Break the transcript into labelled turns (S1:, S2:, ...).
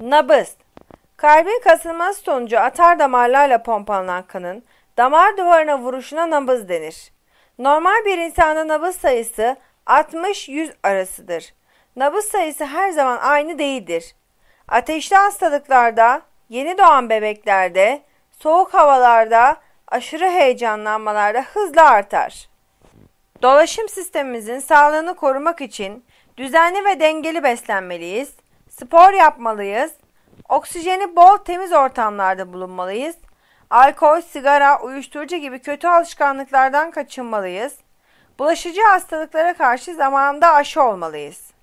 S1: Nabız Kalbin kasılması sonucu atar damarlarla pompalanan kanın damar duvarına vuruşuna nabız denir. Normal bir insanda nabız sayısı 60-100 arasıdır. Nabız sayısı her zaman aynı değildir. Ateşli hastalıklarda, yeni doğan bebeklerde, soğuk havalarda, aşırı heyecanlanmalarda hızla artar. Dolaşım sistemimizin sağlığını korumak için düzenli ve dengeli beslenmeliyiz Spor yapmalıyız. Oksijeni bol temiz ortamlarda bulunmalıyız. Alkol, sigara, uyuşturucu gibi kötü alışkanlıklardan kaçınmalıyız. Bulaşıcı hastalıklara karşı zamanında aşı olmalıyız.